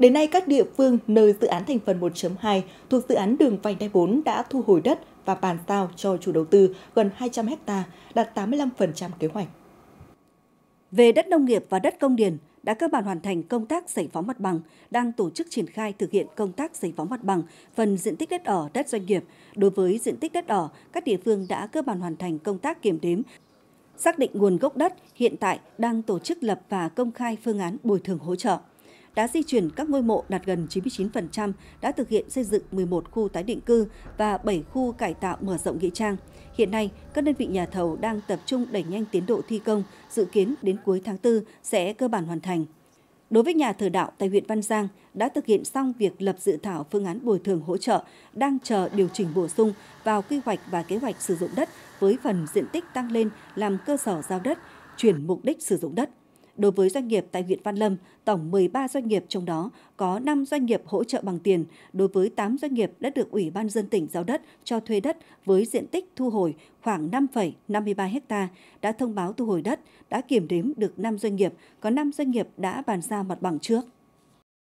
Đến nay, các địa phương nơi dự án thành phần 1.2 thuộc dự án đường vành đai 4 đã thu hồi đất và bàn giao cho chủ đầu tư gần 200 ha, đạt 85% kế hoạch. Về đất nông nghiệp và đất công điền, đã cơ bản hoàn thành công tác giải phóng mặt bằng, đang tổ chức triển khai thực hiện công tác giải phóng mặt bằng phần diện tích đất ở, đất doanh nghiệp. Đối với diện tích đất ở, các địa phương đã cơ bản hoàn thành công tác kiểm đếm, xác định nguồn gốc đất, hiện tại đang tổ chức lập và công khai phương án bồi thường hỗ trợ đã di chuyển các ngôi mộ đạt gần 99%, đã thực hiện xây dựng 11 khu tái định cư và 7 khu cải tạo mở rộng nghĩa trang. Hiện nay, các đơn vị nhà thầu đang tập trung đẩy nhanh tiến độ thi công, dự kiến đến cuối tháng 4 sẽ cơ bản hoàn thành. Đối với nhà thờ đạo tại huyện Văn Giang, đã thực hiện xong việc lập dự thảo phương án bồi thường hỗ trợ, đang chờ điều chỉnh bổ sung vào quy hoạch và kế hoạch sử dụng đất với phần diện tích tăng lên làm cơ sở giao đất, chuyển mục đích sử dụng đất. Đối với doanh nghiệp tại huyện Văn Lâm, tổng 13 doanh nghiệp trong đó có 5 doanh nghiệp hỗ trợ bằng tiền, đối với 8 doanh nghiệp đã được Ủy ban dân tỉnh giao đất cho thuê đất với diện tích thu hồi khoảng 5,53 ha đã thông báo thu hồi đất, đã kiểm đếm được 5 doanh nghiệp, có 5 doanh nghiệp đã bàn giao mặt bằng trước.